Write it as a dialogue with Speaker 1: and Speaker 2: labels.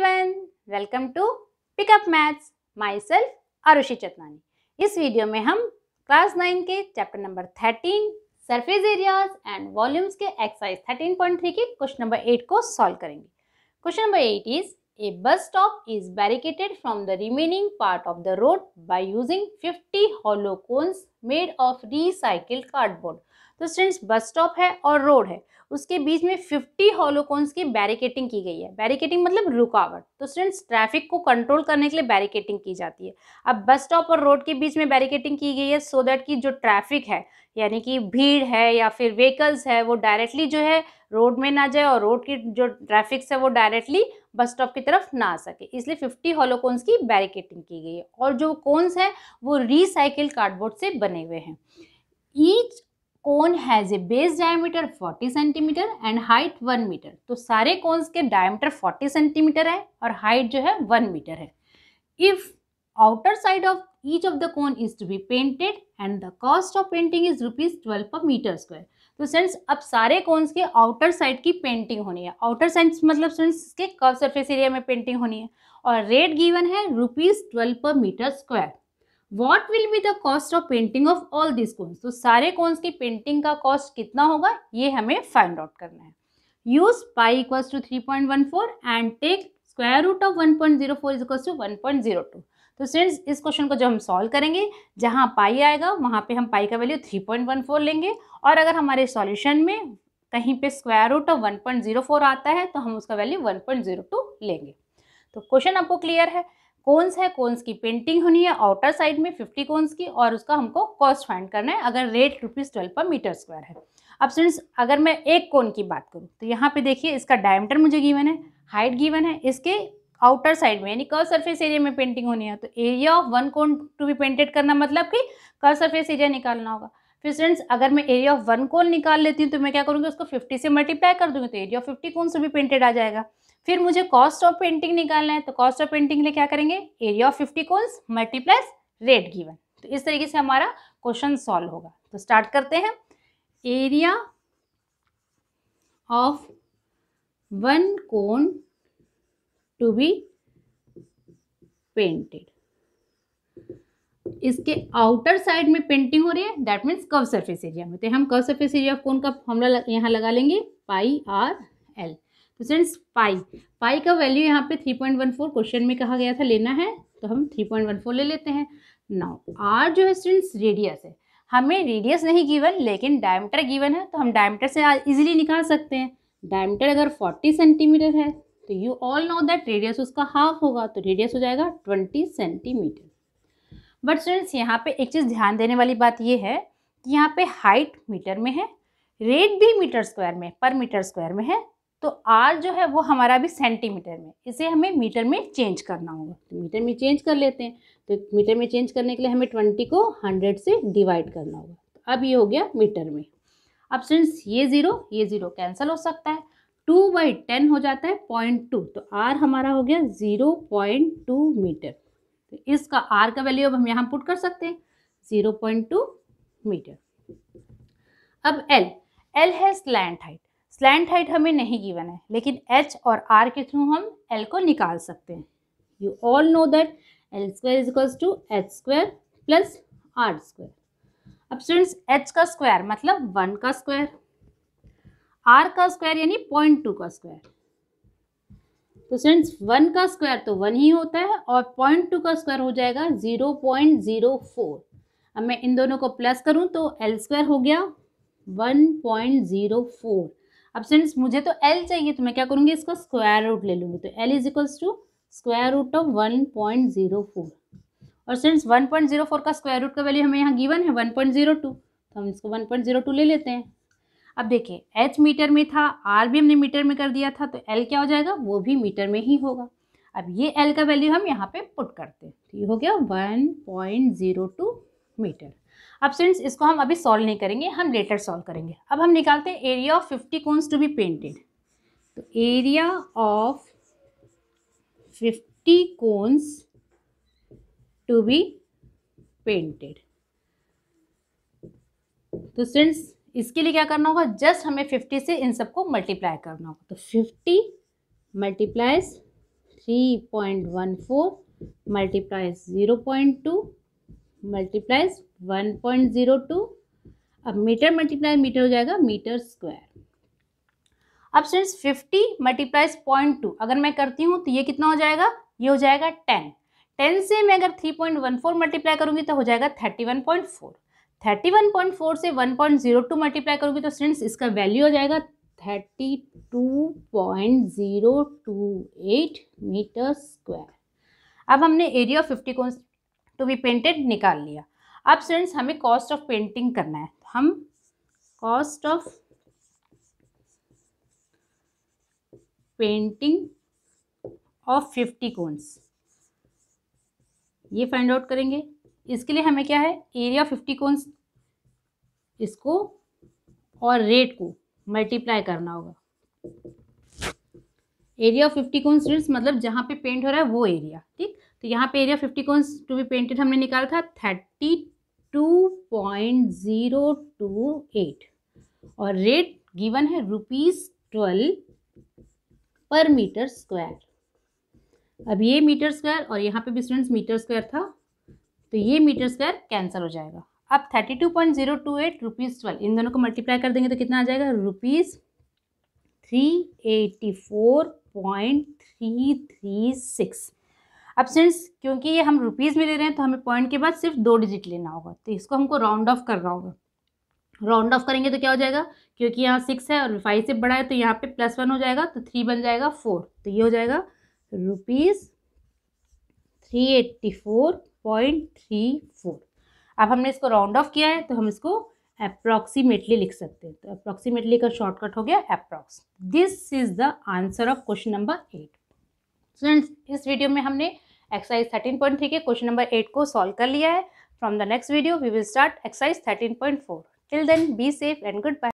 Speaker 1: everyone welcome to pickup maths my self Arushi Chatnani इस video में हम क्लास नाइन के chapter number thirteen surface areas and volumes के exercise thirteen point three के question number eight को solve करेंगे question number eight is a bus stop is barricaded from the remaining part of the road by using fifty hollow made of cardboard तो students bus stop है और road है उसके बीच में 50 हॉलोकॉन्स की barricading की गई है बैरिकेटिंग मतलब रुकावट तो स्टूडेंट्स ट्रैफिक को कंट्रोल करने के लिए बैरिकेटिंग की जाती है अब बस स्टॉप और रोड के बीच में बैरिकेटिंग की गई है सो दैट कि जो ट्रैफिक है यानी कि भीड़ है या फिर व्हीकल्स है वो डायरेक्टली जो है रोड में ना जाए और रोड की जो ट्रैफिक्स है वो डायरेक्टली बस स्टॉप की तरफ ना आ सके इसलिए 50 हॉलोकोन्स की बैरिकेटिंग की गई है और जो कोन्स हैं वो रिसाइकिल कार्डबोर्ड से बने हुए हैं each cone has a base diameter 40 centimetre and height 1 metre तो सारे कोन्स के डायमीटर 40 सेंटीमीटर है और हाइट जो है 1 मीटर है if outer side of each of the cone is to be painted and the cost of painting is rupees twelve per metre square तो since अब सारे कोन्स के आउटर साइड की पेंटिंग होनी है आउटर साइड मतलब students इसके curve surface area में पेंटिंग होनी है और रेट गिवन है rupees twelve per metre square what will be the cost of painting of all this cones तो सारे कोन्स की पेंटिंग का कॉस्ट कितना होगा ये हमें फाइंड आउट करना है use pi equal to three point one four and take square root of one point zero four equal to one point zero two तो फ्रेंड्स इस क्वेश्चन को जब हम सॉल्व करेंगे जहाँ पाई आएगा वहाँ पे हम पाई का value three point one four लेंगे और अगर हमारे सॉल्यूशन में कहीं पे square root of one point zero four आता है तो हम उसका value one point zero two लेंगे तो क्वेश्चन आपको क्लियर है कोन्स है कोन्स की पेंटिंग होनी है आउटर साइड में फिफ्टी कोन्स की और उसका हमको कॉस्ट फाइंड करना है अगर rate rupees twelve per metre square है अब फ्रेंड्स अगर मैं एक कोन की बात करूँ तो यहाँ पे देखिए इसका डायमीटर मुझे गिवन है हाइट गिवन है इसके आउटर साइड में यानी कर सरफेस एरिया में पेंटिंग होनी है तो area of one cone to be painted करना मतलब कि कर सरफेस एरिया निकालना होगा फिर फ्रेंड्स अगर मैं एरिया ऑफ वन कोन निकाल लेती हूँ तो मैं क्या करूँगी उसको फिफ्टी से मल्टीप्लाई कर दूँगी तो एरिया ऑफ फिफ्टी कोन से भी पेंटेड आ जाएगा फिर मुझे कॉस्ट ऑफ पेंटिंग निकालना है तो कॉस्ट ऑफ पेंटिंग लिए क्या करेंगे area of fifty cones multiplies rate given तो इस तरीके से हमारा क्वेश्चन सॉल्व होगा तो स्टार्ट करते हैं area of one cone to be painted इसके आउटर साइड में पेंटिंग हो रही है that means curve surface area में तो हम curve surface area of cone का फॉर्मूला यहाँ लगा लेंगे पाई आर एल तो पाई पाई का वैल्यू यहाँ पे three point one four question में कहा गया था लेना है तो हम थ्री पॉइंट वन फोर ले लेते हैं नाउ आर जो है स्टूडेंट्स रेडियस है हमें रेडियस नहीं गिवन लेकिन डायमीटर गिवन है तो हम डायमीटर से इजीली निकाल सकते हैं डायमीटर अगर फोर्टी सेंटीमीटर है तो you all know that radius उसका हाफ होगा तो रेडियस हो जाएगा ट्वेंटी सेंटीमीटर बट स्टूडेंट्स यहाँ पर एक चीज़ ध्यान देने वाली बात यह है कि यहाँ पर हाइट मीटर में है रेट भी मीटर स्क्वायर में पर मीटर स्क्वायर में है तो आर जो है वो हमारा भी सेंटीमीटर में इसे हमें मीटर में चेंज करना होगा तो मीटर में चेंज कर लेते हैं तो मीटर में चेंज करने के लिए हमें ट्वेंटी को हंड्रेड से डिवाइड करना होगा तो अब ये हो गया मीटर में अब सिंस ये ज़ीरो ये ज़ीरो कैंसिल हो सकता है टू बाई टेन हो जाता है पॉइंट टू तो आर हमारा हो गया ज़ीरो पॉइंट टू मीटर तो इसका आर का वैल्यू अब हम यहाँ पुट कर सकते हैं ज़ीरो पॉइंट टू मीटर अब एल एल है स्लैंड हाइट स्लैंड हाइट हमें नहीं गिवन है लेकिन एच और आर के थ्रू हम एल को निकाल सकते हैं you all know that L square is equals to H square plus R square अब स्टूडेंट्स एच का स्क्वायर मतलब वन का स्क्वायर आर का स्क्वायर यानी पॉइंट टू का स्क्वायर तो स्टूडेंट्स वन का स्क्वायर तो वन ही होता है और पॉइंट टू का स्क्वायर हो जाएगा ज़ीरो पॉइंट ज़ीरो फोर अब मैं इन दोनों को प्लस करूं तो एल स्क्वायर हो गया वन पॉइंट ज़ीरो फोर अब फ्रेंड्स मुझे तो एल चाहिए तो मैं क्या करूँगी इसका स्क्वायर रूट ले लूँगी तो L is equals to square root of one point zero four और friends one point zero four का स्क्वायर रूट का वैल्यू हमें यहाँ गिवन है वन पॉइंट जीरो टू तो हम इसको वन पॉइंट जीरो टू ले लेते हैं अब देखिए एच मीटर में था आर भी हमने मीटर में कर दिया था तो एल क्या हो जाएगा वो भी मीटर में ही होगा अब ये एल का वैल्यू हम यहाँ पे पुट करते हैं तो ये हो गया one point zero two metre अब स्टूडेंट्स इसको हम अभी सॉल्व नहीं करेंगे हम लेटर सॉल्व करेंगे अब हम निकालते हैं area of fifty cones to be painted तो area of fifty cones to be painted तो स्टूडेंट्स इसके लिए क्या करना होगा जस्ट हमें फिफ्टी से इन सबको मल्टीप्लाई करना होगा तो fifty multiplies three point one four multiplies zero point two multiplies one point zero two अब मीटर मल्टीप्लाई मीटर हो जाएगा मीटर स्क्वायर अब students fifty multiplies point two अगर मैं करती हूँ तो ये कितना हो जाएगा ये हो जाएगा टेन टेन से मैं अगर three point one four multiply करूँगी तो हो जाएगा thirty one point four thirty one point four से one point zero two multiply करूँगी तो स्टूडेंट्स इसका वैल्यू हो जाएगा thirty two point zero two eight metre square अब हमने एरिया ऑफ फिफ्टी को टू बी पेंटेड निकाल लिया अब स्टूडेंट्स हमें कॉस्ट ऑफ पेंटिंग करना है तो हम cost of painting of fifty cones ये फाइंड आउट करेंगे इसके लिए हमें क्या है एरिया फिफ्टी कोन्स इसको और रेट को मल्टीप्लाई करना होगा एरिया ऑफ फिफ्टी कोन्स मतलब जहाँ पे पेंट हो रहा है वो एरिया ठीक तो यहाँ पे area fifty cone to be painted हमने निकाला था thirty two point zero two eight और रेट गिवन है rupees twelve per metre square अब ये मीटर स्क्वायर और यहाँ पे भी स्टूडेंट्स मीटर स्क्वायर था तो ये मीटर स्क्वायर कैंसिल हो जाएगा अब thirty two point zero two eight rupees twelve इन दोनों को मल्टीप्लाई कर देंगे तो कितना आ जाएगा rupees three eighty four point three three six अब सिंस क्योंकि ये हम रुपीज़ में ले रहे हैं तो हमें पॉइंट के बाद सिर्फ दो डिजिट लेना होगा तो इसको हमको राउंड ऑफ करना होगा राउंड ऑफ करेंगे तो क्या हो जाएगा क्योंकि यहाँ सिक्स है और फाइव से बड़ा है तो यहाँ पे प्लस वन हो जाएगा तो थ्री बन जाएगा फोर तो ये हो जाएगा rupees three eighty four point three four अब हमने इसको राउंड ऑफ किया है तो हम इसको अप्रॉक्सीमेटली लिख सकते हैं तो अप्रॉक्सीमेटली का शॉर्टकट हो गया approx this is the answer of question number eight students इस वीडियो में हमने एक्सरसाइज थर्टीन पॉइंट थ्री के क्वेश्चन नंबर एट को सॉल्व कर लिया है from the next video we will start exercise thirteen point four till then be safe and good bye